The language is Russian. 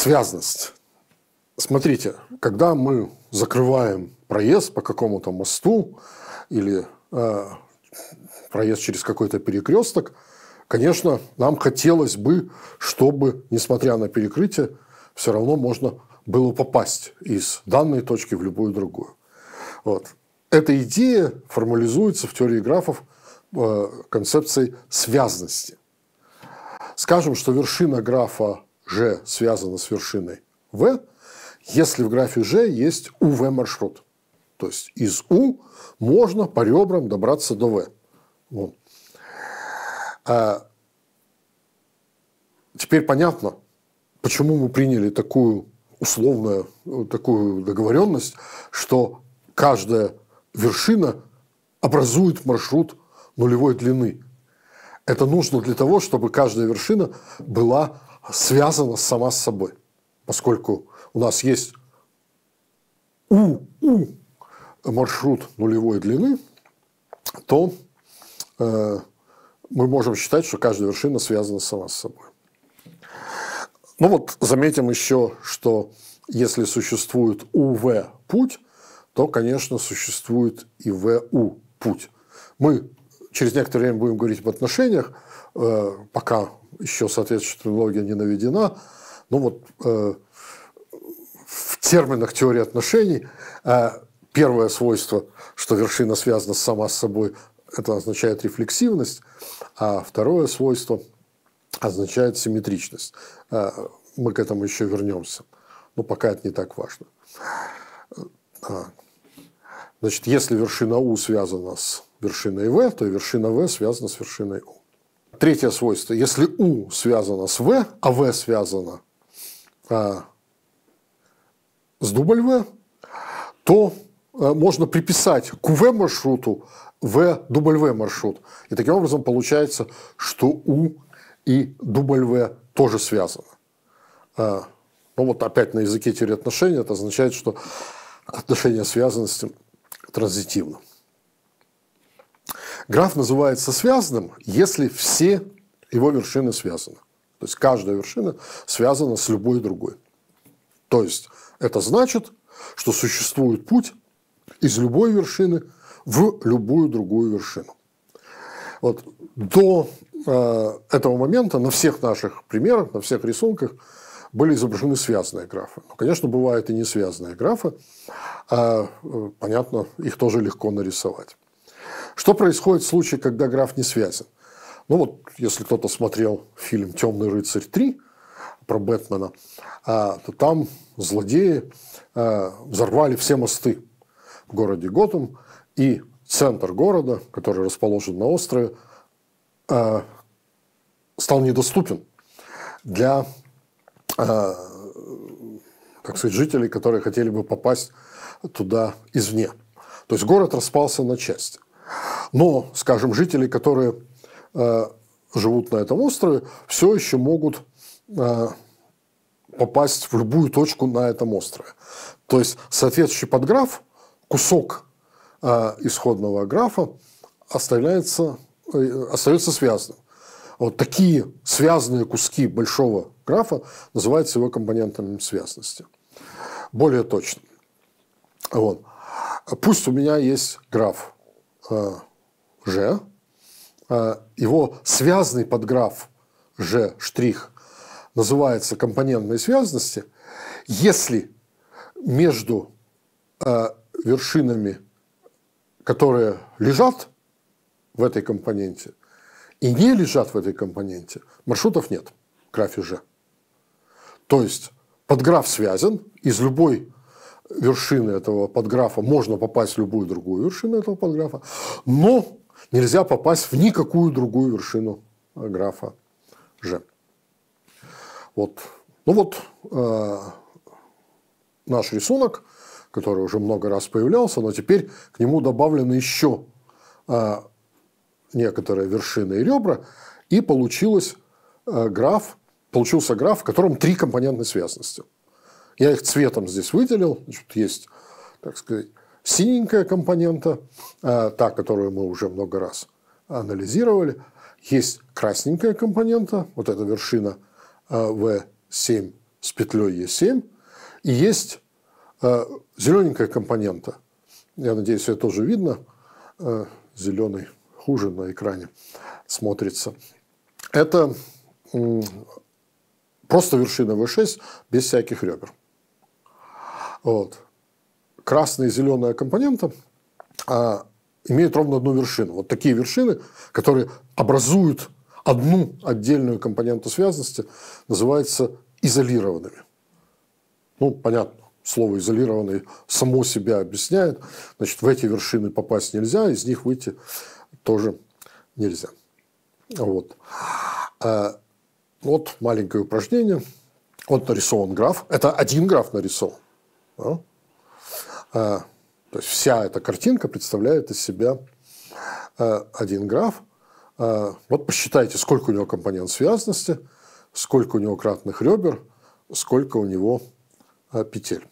связность. Смотрите, когда мы закрываем проезд по какому-то мосту или э, проезд через какой-то перекресток, конечно, нам хотелось бы, чтобы, несмотря на перекрытие, все равно можно было попасть из данной точки в любую другую. Вот. Эта идея формализуется в теории графов э, концепцией связности. Скажем, что вершина графа G связано с вершиной V, если в графе G есть УВ маршрут. То есть из У можно по ребрам добраться до В. Вот. Ну. А теперь понятно, почему мы приняли такую условную такую договоренность, что каждая вершина образует маршрут нулевой длины. Это нужно для того, чтобы каждая вершина была связана сама с собой, поскольку у нас есть у, у маршрут нулевой длины, то э, мы можем считать, что каждая вершина связана сама с собой. Ну вот заметим еще, что если существует УВ путь, то, конечно, существует и ВУ путь. Мы через некоторое время будем говорить об отношениях, э, пока еще, соответственно, технология не наведена, ну вот э, в терминах теории отношений э, первое свойство, что вершина связана сама с собой, это означает рефлексивность, а второе свойство означает симметричность. мы к этому еще вернемся, но пока это не так важно. А, значит, если вершина У связана с вершиной в то вершина в связана с вершиной у Третье свойство. Если у связано с в а в связано а, с дубль в то а, можно приписать к в маршруту в дубль в маршрут. И таким образом получается, что у и дубль в тоже связаны. А, ну вот опять на языке теории отношений это означает, что отношения связанности транзитивно Граф называется связанным, если все его вершины связаны. То есть каждая вершина связана с любой другой. То есть это значит, что существует путь из любой вершины в любую другую вершину. Вот до э, этого момента на всех наших примерах, на всех рисунках были изображены связанные графы. Ну, конечно, бывают и несвязанные графы. А, э, понятно, их тоже легко нарисовать. Что происходит в случае, когда граф не связан? Ну вот, если кто-то смотрел фильм «Темный рыцарь 3», про Бэтмена, а, то там злодеи а, взорвали все мосты в городе Готэм, и центр города, который расположен на острове, а, стал недоступен для как сказать, жителей, которые хотели бы попасть туда извне. То есть город распался на части. Но, скажем, жители, которые э, живут на этом острове, все еще могут э, попасть в любую точку на этом острове. То есть соответствующий подграф, кусок э, исходного графа оставляется, остается связанным. Вот такие связанные куски большого графа называются его компонентами связности. Более точно. Вот. Пусть у меня есть граф а, Ж, а, его связанный подграф Ж штрих называется компонентной связности, если между а, вершинами, которые лежат в этой компоненте и не лежат в этой компоненте, маршрутов нет в графе Ж. То есть подграф связан, из любой вершины этого подграфа, можно попасть в любую другую вершину этого подграфа, но нельзя попасть в никакую другую вершину графа G. Вот. Ну вот э, наш рисунок, который уже много раз появлялся, но теперь к нему добавлены еще э, некоторые вершины и ребра, и получилось, э, граф, получился граф, в котором три компонентной связности – я их цветом здесь выделил. Значит, есть, так сказать, синенькая компонента, а, та, которую мы уже много раз анализировали. Есть красненькая компонента, вот эта вершина V7 а, с петлей E7. И есть а, зелененькая компонента. Я надеюсь, это тоже видно. Зеленый хуже на экране смотрится. Это просто вершина V6 без всяких ребер. Вот. Красная и зеленая компонента а, имеют ровно одну вершину. Вот такие вершины, которые образуют одну отдельную компоненту связности, называются изолированными. Ну, понятно, слово изолированный само себя объясняет. Значит, в эти вершины попасть нельзя, из них выйти тоже нельзя. Вот. А, вот маленькое упражнение. Вот нарисован граф. Это один граф нарисован. Ну, а, то есть вся эта картинка представляет из себя а, один граф. А, вот посчитайте, сколько у него компонент связности, сколько у него кратных ребер, сколько у него петель.